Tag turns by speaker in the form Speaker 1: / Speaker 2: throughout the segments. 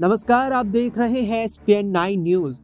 Speaker 1: नमस्कार आप देख रहे हैं एस पी न्यूज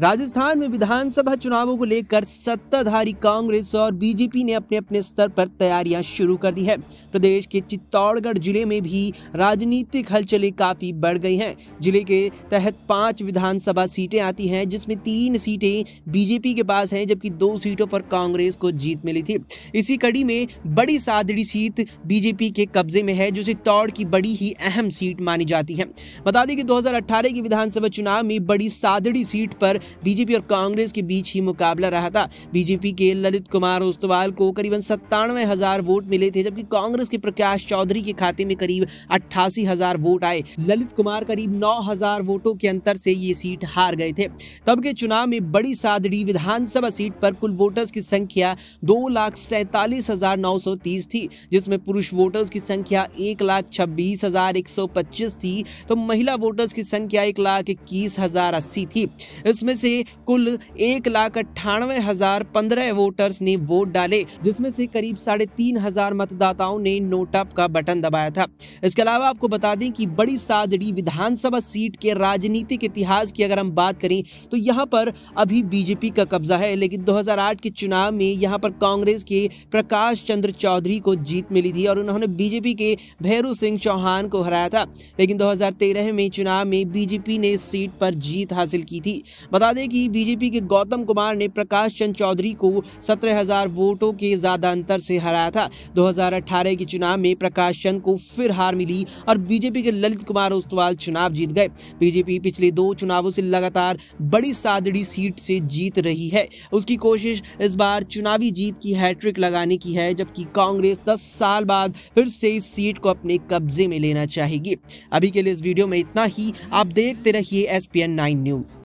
Speaker 1: राजस्थान में विधानसभा चुनावों को लेकर सत्ताधारी कांग्रेस और बीजेपी ने अपने अपने स्तर पर तैयारियां शुरू कर दी है प्रदेश के चित्तौड़गढ़ जिले में भी राजनीतिक हलचले काफी बढ़ गई हैं जिले के तहत पांच विधानसभा सीटें आती हैं जिसमें तीन सीटें बीजेपी के पास हैं जबकि दो सीटों पर कांग्रेस को जीत मिली थी इसी कड़ी में बड़ी सादड़ी सीट बीजेपी के कब्जे में है जो चित्तौड़ की बड़ी ही अहम सीट मानी जाती है बता दें कि दो की विधानसभा चुनाव में बड़ी सादड़ी सीट पर बीजेपी और कांग्रेस के बीच ही मुकाबला रहा था बीजेपी के ललित कुमार ओस्तवाल को करीबन सत्तानवे हजार वोट मिले थे जबकि कांग्रेस के प्रकाश चौधरी के खाते में करीब अट्ठासी हजार वोट आए ललित कुमार करीब नौ हजार वोटों के अंतर से ये सीट हार गए थे तब के चुनाव में बड़ी सादड़ी विधानसभा सीट पर कुल वोटर्स की संख्या दो लाख सैतालीस हजार नौ सौ तीस थी जिसमें पुरुष वोटर्स की संख्या एक लाख छब्बीस हजार एक सौ पच्चीस थी तो महिला वोटर्स की संख्या एक लाख इक्कीस हजार अस्सी थी इसमें जिसमें से कुल एक लाख अट्ठानवे हजार पंद्रह वोटर्स ने वोट डाले जिसमें से करीब साढ़े तीन हजार मतदाताओं ने नोटअप का बटन दबाया था इसके अलावा आपको बता दें कि बड़ी सादड़ी विधानसभा सीट के राजनीतिक इतिहास की अगर हम बात करें तो यहाँ पर अभी बीजेपी का कब्जा है लेकिन दो के चुनाव में यहाँ पर कांग्रेस के प्रकाश चंद्र चौधरी को जीत मिली थी और उन्होंने बीजेपी के भैरव सिंह चौहान को हराया था लेकिन दो में चुनाव में बीजेपी ने सीट पर जीत हासिल की थी बता बता दें कि बीजेपी के गौतम कुमार ने प्रकाश चंद चौधरी को 17,000 वोटों के ज्यादा अंतर से हराया था 2018 के चुनाव में प्रकाश चंद को फिर हार मिली और बीजेपी के ललित कुमार ओस्तवाल चुनाव जीत गए बीजेपी पिछले दो चुनावों से लगातार बड़ी सादड़ी सीट से जीत रही है उसकी कोशिश इस बार चुनावी जीत की हैट्रिक लगाने की है जबकि कांग्रेस दस साल बाद फिर से इस सीट को अपने कब्जे में लेना चाहेगी अभी के लिए इस वीडियो में इतना ही आप देखते रहिए एस पी न्यूज़